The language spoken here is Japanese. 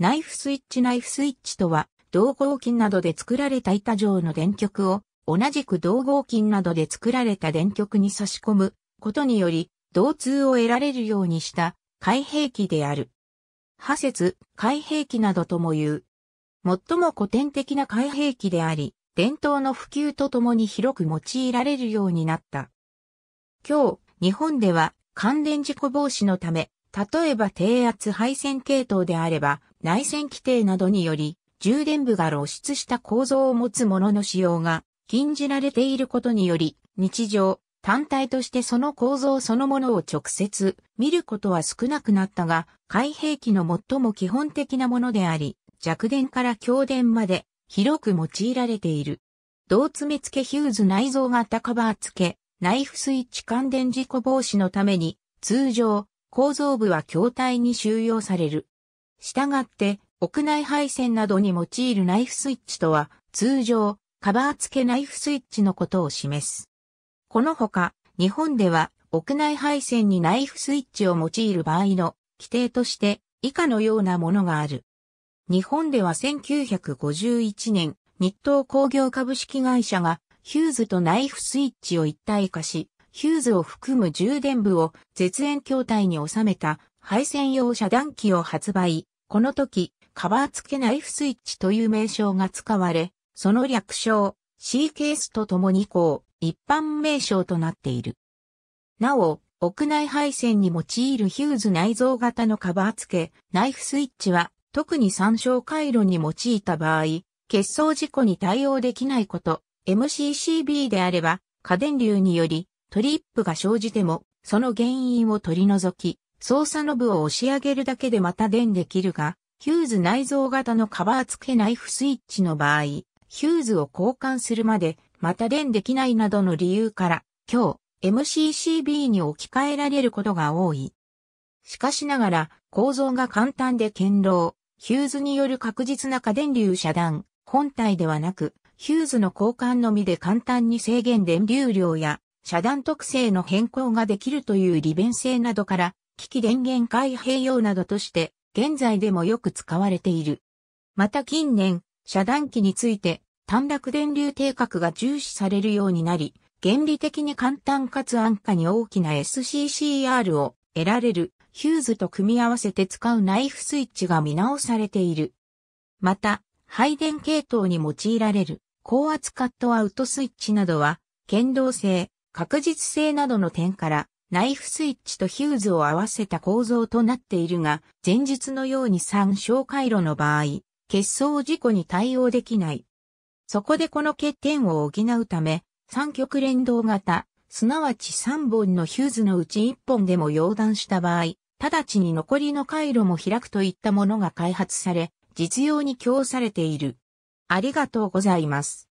ナイフスイッチナイフスイッチとは、銅合金などで作られた板状の電極を、同じく銅合金などで作られた電極に差し込むことにより、導通を得られるようにした開閉器である。破説、開閉器などとも言う。最も古典的な開閉器であり、伝統の普及とともに広く用いられるようになった。今日、日本では関連事故防止のため、例えば低圧配線系統であれば、内線規定などにより、充電部が露出した構造を持つものの使用が禁じられていることにより、日常、単体としてその構造そのものを直接見ることは少なくなったが、開閉器の最も基本的なものであり、弱電から強電まで広く用いられている。銅詰付けヒューズ内蔵型カバー付け、ナイフスイッチ感電事故防止のために、通常、構造部は筐体に収容される。従って、屋内配線などに用いるナイフスイッチとは、通常、カバー付けナイフスイッチのことを示す。このほか、日本では、屋内配線にナイフスイッチを用いる場合の規定として、以下のようなものがある。日本では1951年、日東工業株式会社が、ヒューズとナイフスイッチを一体化し、ヒューズを含む充電部を絶縁筐体に収めた配線用遮断機を発売、この時、カバー付けナイフスイッチという名称が使われ、その略称、C ケースとともにこう、一般名称となっている。なお、屋内配線に用いるヒューズ内蔵型のカバー付け、ナイフスイッチは、特に参照回路に用いた場合、結晶事故に対応できないこと、MCCB であれば、過電流により、トリップが生じても、その原因を取り除き、操作ノブを押し上げるだけでまた電できるが、ヒューズ内蔵型のカバー付けナイフスイッチの場合、ヒューズを交換するまでまた電できないなどの理由から、今日 MCCB に置き換えられることが多い。しかしながら、構造が簡単で堅牢、ヒューズによる確実な過電流遮断、本体ではなく、ヒューズの交換のみで簡単に制限電流量や遮断特性の変更ができるという利便性などから、機器電源開閉用などとして、現在でもよく使われている。また近年、遮断機について、短絡電流定格が重視されるようになり、原理的に簡単かつ安価に大きな SCCR を得られるヒューズと組み合わせて使うナイフスイッチが見直されている。また、配電系統に用いられる高圧カットアウトスイッチなどは、剣道性、確実性などの点からナイフスイッチとヒューズを合わせた構造となっているが、前述のように参照回路の場合、欠損事故に対応できない。そこでこの欠点を補うため、三極連動型、すなわち3本のヒューズのうち1本でも溶断した場合、直ちに残りの回路も開くといったものが開発され、実用に供されている。ありがとうございます。